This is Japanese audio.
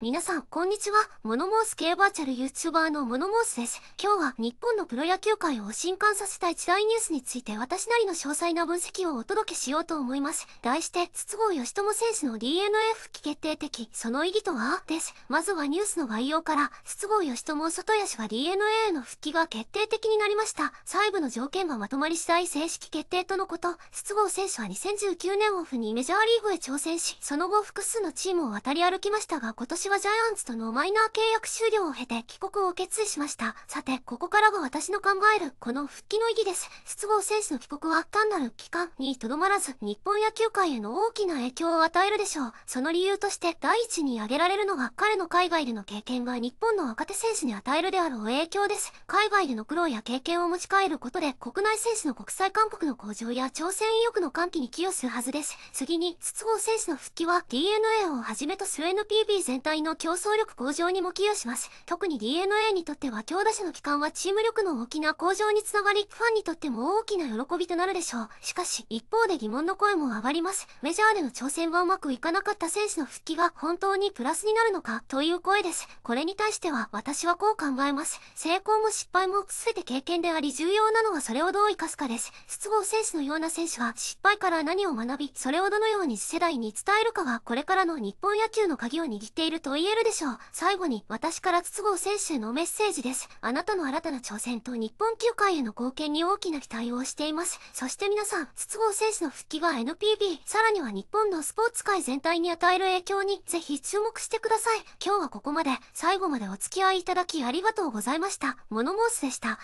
皆さん、こんにちは。モノモース系バーチャル YouTuber のモノモースです。今日は日本のプロ野球界を震撼させた一大ニュースについて私なりの詳細な分析をお届けしようと思います。題して、筒香義友選手の d n a 復帰決定的、その意義とはです。まずはニュースの概要から、筒香義友外野手は DNA への復帰が決定的になりました。細部の条件がまとまり次第正式決定とのこと、筒香選手は2019年オフにメジャーリーグへ挑戦し、その後複数のチームを渡り歩きましたが今年私はジャイアンツとのマイナー契約終了を経て帰国を決意しました。さて、ここからが私の考える、この復帰の意義です。失望選手の帰国は単なる期間にとどまらず、日本野球界への大きな影響を与えるでしょう。その理由として第一に挙げられるのが、彼の海外での経験が日本の若手選手に与えるであろう影響です。海外での苦労や経験を持ち帰ることで、国内選手の国際韓国の向上や挑戦意欲の喚起に寄与するはずです。次に、筒香選手の復帰は DNA をはじめとする NPB 全体の競争力向上にも寄与します。特に DNA にとっては強打者の帰還はチーム力の大きな向上につながり、ファンにとっても大きな喜びとなるでしょう。しかし、一方で疑問の声も上がります。メジャーでの挑戦はうまくいかなかった選手の復帰が本当にプラスになるのかという声です。これに対しては私はこう考えます。成功も失敗も全て経験であり重要なのはそれをどう生かすかです。筒望選手のような選手は失敗から何を学び、それをどのように次世代に伝えるかがこれからの日本野球の鍵を握っているとと言えるでしょう。最後に、私から筒香選手へのメッセージです。あなたの新たな挑戦と日本球界への貢献に大きな期待をしています。そして皆さん、筒香選手の復帰が NPB、さらには日本のスポーツ界全体に与える影響に、ぜひ注目してください。今日はここまで、最後までお付き合いいただきありがとうございました。モノモースでした。